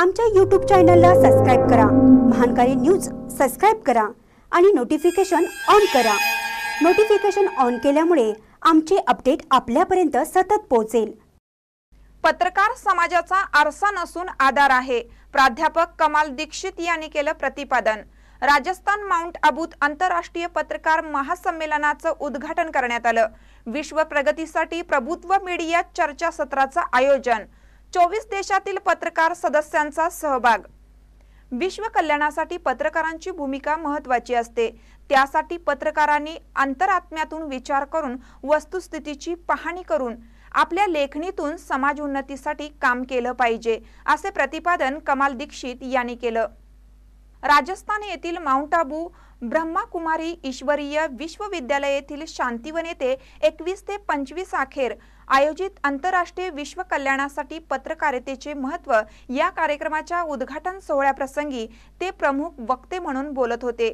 आमच्या यूट्यूब चॅनलला सबस्क्राईब करा महानकारी न्यूज सबस्क्राईब करा आणि नोटिफिकेशन ऑन करा नोटिफिकेशन ऑन केल्यामुळे आमचे अपडेट आपल्यापर्यंत सतत पोहोचेल पत्रकार समाजाचा आरसा नसून आधार आहे प्राध्यापक कमाल दीक्षित यांनी केलं प्रतिपादन राजस्थान माउंट अबूत आंतरराष्ट्रीय पत्रकार महासंमेलनाचं उद्घाटन करण्यात आलं विश्व प्रगतीसाठी प्रभुत्व मीडिया चर्चासत्राचं आयोजन चोवीस देशातील पत्रकार सदस्यांचा सहभाग विश्व कल्याणासाठी पत्रकारांची भूमिका महत्वाची असते त्यासाठी पत्रकारांनी अंतरात्म्यातून विचार करून वस्तुस्थितीची पाहणी करून आपल्या लेखणीतून समाज उन्नतीसाठी काम केलं पाहिजे असे प्रतिपादन कमाल दीक्षित यांनी केलं राजस्थान येथील माउंट आबू ब्रह्माकुमारी ईश्वरीय विश्वविद्यालय येथील शांतीवन येथे एकवीस ते पंचवीस अखेर आयोजित आंतरराष्ट्रीय विश्व कल्याणासाठी पत्रकारितेचे महत्त्व या कार्यक्रमाच्या उद्घाटन सोहळ्याप्रसंगी ते प्रमुख वक्ते म्हणून बोलत होते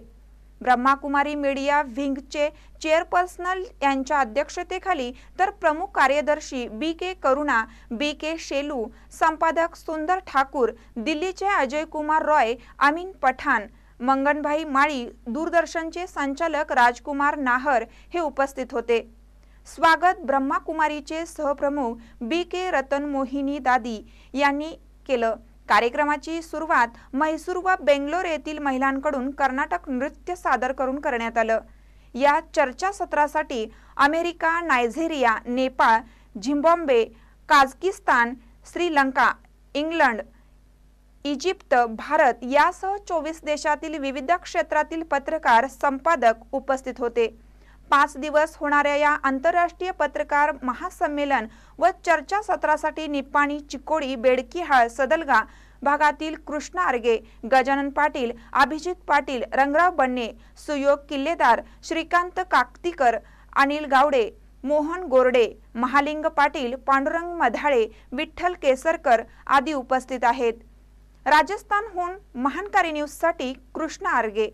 ब्रह्माकुमारी मीडिया व्हिंगचे चेअरपर्सनल यांच्या अध्यक्षतेखाली तर प्रमुख कार्यदर्शी बी के करुणा बी के शेलू संपादक सुंदर ठाकूर दिल्लीचे अजय कुमार रॉय अमीन पठाण मंगनभाई माळी दूरदर्शनचे संचालक राजकुमार नाहर हे उपस्थित होते स्वागत ब्रह्माकुमारीचे सहप्रमुख बी के रतन मोहिनी दादी यांनी केलं कार्यक्रमाची सुरुवात म्हैसूर व बेंगलोर येथील महिलांकडून कर्नाटक नृत्य सादर करून करण्यात आलं या चर्चासत्रासाठी America Nigeria Nepal Zimbabwe Kazakhstan Sri Lanka England Egypt Bharat यासह चोवीस देशातील विविध क्षेत्रातील पत्रकार संपादक उपस्थित होते पाच दिवस होणाऱ्या या आंतरराष्ट्रीय पत्रकार महासंमेलन व चर्चासत्रासाठी निप्पाणी चिकोडी बेडकीहाळ सदलगा भागातील कृष्णा आर्गे गजानन पाटील अभिजित पाटील रंगराव बन्ने सुयोग किल्लेदार श्रीकांत काकतीकर अनिल गावडे मोहन गोरडे महालिंग पाटील पांडुरंग मधाळे विठ्ठल केसरकर आदी उपस्थित आहेत राजस्थानहून महानकारी न्यूजसाठी कृष्ण आर्गे